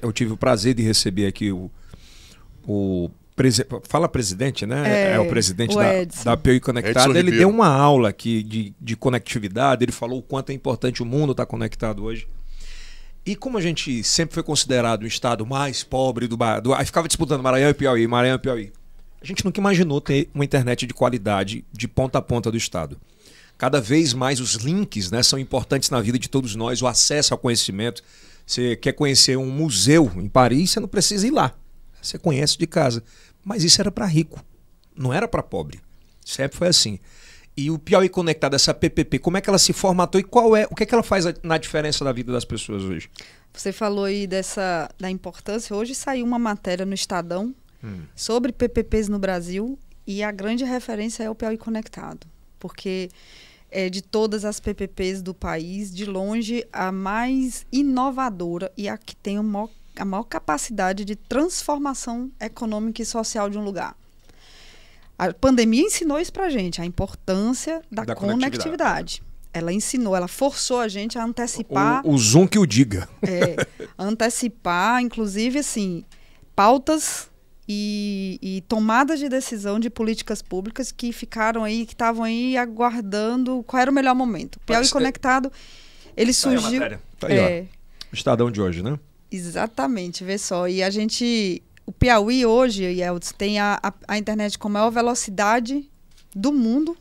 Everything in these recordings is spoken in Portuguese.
Eu tive o prazer de receber aqui o. o Fala presidente, né? É, é, é o presidente o da, da PI Conectada. Ele deu uma aula aqui de, de conectividade, ele falou o quanto é importante o mundo estar tá conectado hoje. E como a gente sempre foi considerado o estado mais pobre do Bahia, do... aí ficava disputando Maranhão e Piauí, Maranhão e Piauí. A gente nunca imaginou ter uma internet de qualidade de ponta a ponta do estado. Cada vez mais os links né, são importantes na vida de todos nós, o acesso ao conhecimento. Você quer conhecer um museu em Paris, você não precisa ir lá. Você conhece de casa. Mas isso era para rico, não era para pobre. Sempre foi assim. E o Piauí Conectado, essa PPP, como é que ela se formatou e qual é, o que, é que ela faz na diferença da vida das pessoas hoje? Você falou aí dessa da importância. Hoje saiu uma matéria no Estadão hum. sobre PPPs no Brasil e a grande referência é o Piauí Conectado, porque é, de todas as PPPs do país, de longe a mais inovadora e a que tem a maior, a maior capacidade de transformação econômica e social de um lugar. A pandemia ensinou isso para gente, a importância da, da conectividade. conectividade. Ela ensinou, ela forçou a gente a antecipar. O, o Zoom que o diga. É, antecipar, inclusive, assim, pautas e, e tomadas de decisão de políticas públicas que ficaram aí, que estavam aí aguardando qual era o melhor momento. Piauí é, Conectado, ele surgiu. aí, tá aí tá é, o Estadão de hoje, né? Exatamente, vê só. E a gente. O Piauí hoje, Yeltsin, é, tem a, a, a internet com a maior velocidade do mundo.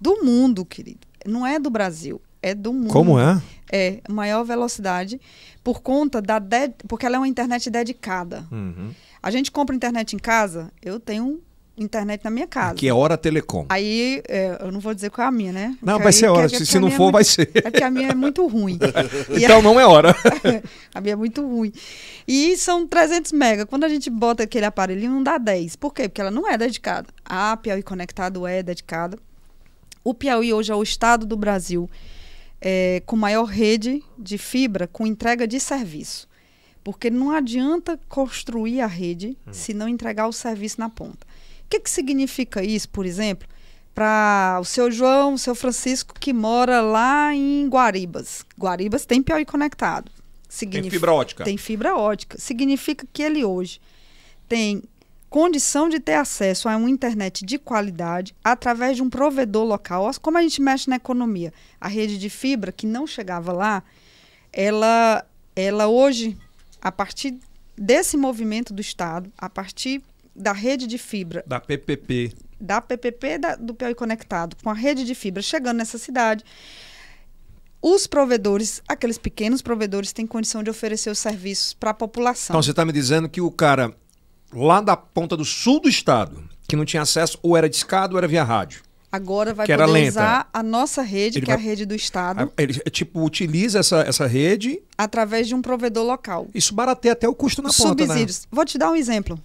Do mundo, querido. Não é do Brasil, é do mundo. Como é? É, maior velocidade por conta da. De... Porque ela é uma internet dedicada. Uhum. A gente compra internet em casa, eu tenho internet na minha casa. Que é Hora Telecom. Aí, é, eu não vou dizer qual é a minha, né? Não, vai aí, ser Hora. É se, se não for, é vai ser. É porque a minha é muito ruim. então a... não é Hora. a minha é muito ruim. E são 300 mega. Quando a gente bota aquele aparelho não dá 10. Por quê? Porque ela não é dedicada. A Piauí Conectado é dedicada. O Piauí hoje é o estado do Brasil é, com maior rede de fibra, com entrega de serviço. Porque não adianta construir a rede hum. se não entregar o serviço na ponta. O que, que significa isso, por exemplo, para o seu João, o seu Francisco, que mora lá em Guaribas? Guaribas tem Piauí conectado. Significa, tem fibra ótica. Tem fibra ótica. Significa que ele hoje tem condição de ter acesso a uma internet de qualidade através de um provedor local. como a gente mexe na economia. A rede de fibra, que não chegava lá, ela, ela hoje, a partir desse movimento do Estado, a partir da rede de fibra. Da PPP. Da PPP da, do Piauí Conectado, com a rede de fibra chegando nessa cidade. Os provedores, aqueles pequenos provedores, têm condição de oferecer os serviços para a população. Então, você está me dizendo que o cara lá da ponta do sul do estado, que não tinha acesso, ou era discado ou era via rádio. Agora vai que poder usar a nossa rede, ele que vai... é a rede do Estado. Ah, ele, é, tipo, utiliza essa, essa rede... Através de um provedor local. Isso barateia até o custo na né? Subsídios. ponta, Subsídios. Né? Vou te dar um exemplo.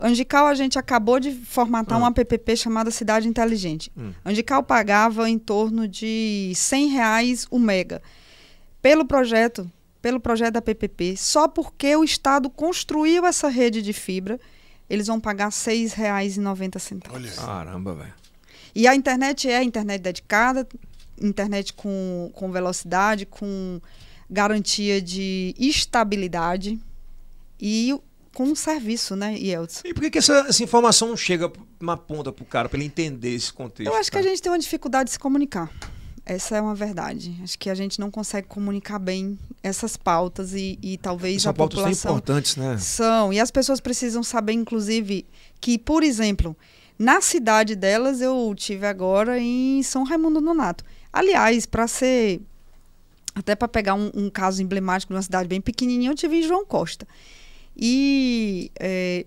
Angical, a gente acabou de formatar ah. uma PPP chamada Cidade Inteligente. Hum. Angical pagava em torno de 100 reais o mega. Pelo projeto, pelo projeto da PPP, só porque o Estado construiu essa rede de fibra, eles vão pagar R$ 6,90. Olha Caramba, velho. E a internet é internet dedicada, internet com, com velocidade, com garantia de estabilidade e com um serviço, né, Yeltsin? E por que, que essa, essa, informação não chega uma ponta pro cara, para ele entender esse contexto? Eu acho que a gente tem uma dificuldade de se comunicar. Essa é uma verdade. Acho que a gente não consegue comunicar bem essas pautas e, e talvez São a pautas população... São importantes, né? São. E as pessoas precisam saber, inclusive, que, por exemplo, na cidade delas, eu tive agora em São Raimundo Nonato. Aliás, para ser... Até para pegar um, um, caso emblemático de uma cidade bem pequenininha, eu tive em João Costa. E... É,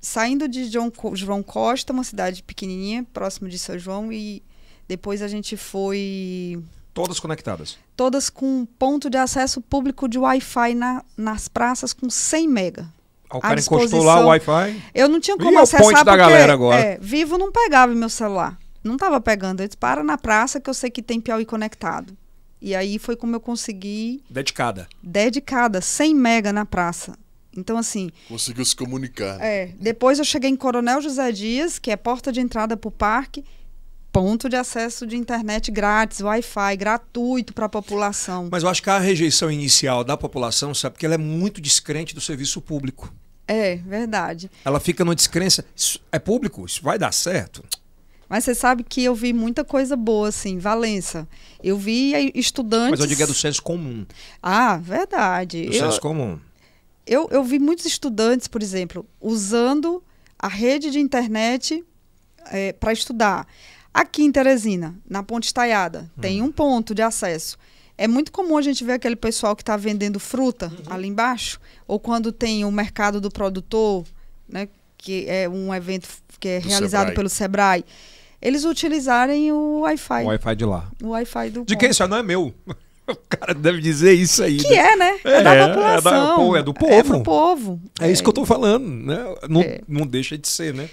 saindo de João, João Costa, uma cidade pequenininha, próximo de São João, e depois a gente foi. Todas conectadas? Todas com ponto de acesso público de Wi-Fi na, nas praças com 100 mega. Ah, o cara encostou lá o Wi-Fi? Eu não tinha como e é acessar. É ponte da galera agora. É, vivo não pegava meu celular. Não estava pegando. Eu disse, para na praça que eu sei que tem Piauí conectado. E aí foi como eu consegui. Dedicada. Dedicada, 100 mega na praça. Então, assim. Conseguiu se comunicar. Né? É. Depois eu cheguei em Coronel José Dias, que é porta de entrada para o parque ponto de acesso de internet grátis, Wi-Fi gratuito para a população. Mas eu acho que a rejeição inicial da população, sabe, porque ela é muito descrente do serviço público. É, verdade. Ela fica numa descrença, é público, isso vai dar certo. Mas você sabe que eu vi muita coisa boa, assim, Valença. Eu vi estudantes. Mas eu digo é do senso comum. Ah, verdade. Do eu... senso comum. Eu, eu vi muitos estudantes, por exemplo, usando a rede de internet é, eh, para estudar. Aqui em Teresina, na Ponte Estaiada, hum. tem um ponto de acesso. É muito comum a gente ver aquele pessoal que está vendendo fruta uhum. ali embaixo, ou quando tem o mercado do produtor, né, que é um evento que é do realizado Sebrae. pelo Sebrae, eles utilizarem o Wi-Fi. O Wi-Fi de lá. O Wi-Fi do. De ponto. quem? Isso não é meu. O cara deve dizer isso aí. Que né? é, né? É, é da população. É, da, é, do é povo. É do povo. É, isso que eu estou é. falando, né? Não, é. não deixa de ser, né?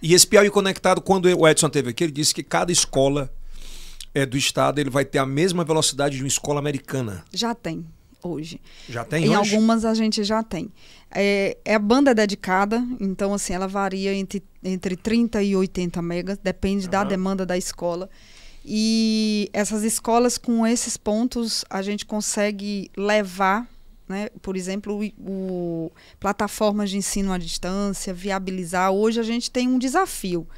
E esse Piauí Conectado, quando o Edson teve aqui, ele disse que cada escola é, do estado ele vai ter a mesma velocidade de uma escola americana. Já tem hoje. Já tem em hoje? algumas a gente já tem. É, é a banda dedicada, então assim, ela varia entre, entre 30 e 80 megas, depende uhum. da demanda da escola. E essas escolas com esses pontos a gente consegue levar né? por exemplo, o, o, plataformas de ensino à distância, viabilizar. Hoje a gente tem um desafio,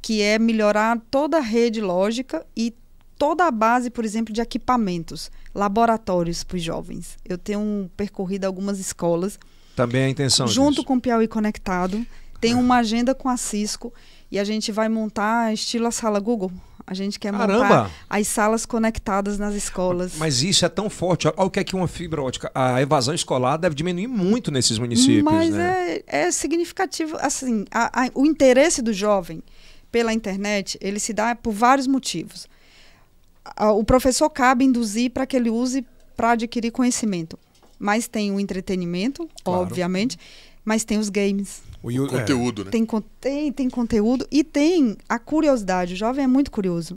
que é melhorar toda a rede lógica e toda a base, por exemplo, de equipamentos, laboratórios para os jovens. Eu tenho percorrido algumas escolas. Também a intenção. Junto disso. com o Piauí Conectado, tem é. uma agenda com a Cisco e a gente vai montar estilo a sala Google a gente quer Caramba. montar as salas conectadas nas escolas. Mas isso é tão forte. Olha o que é que uma fibra ótica. A evasão escolar deve diminuir muito nesses municípios. Mas né? é, é significativo. Assim, a, a, o interesse do jovem pela internet, ele se dá por vários motivos. O professor cabe induzir para que ele use para adquirir conhecimento. Mas tem o entretenimento, claro. obviamente, mas tem os games. Yuri, conteúdo, é. né? Tem, tem, tem conteúdo e tem a curiosidade. O jovem é muito curioso.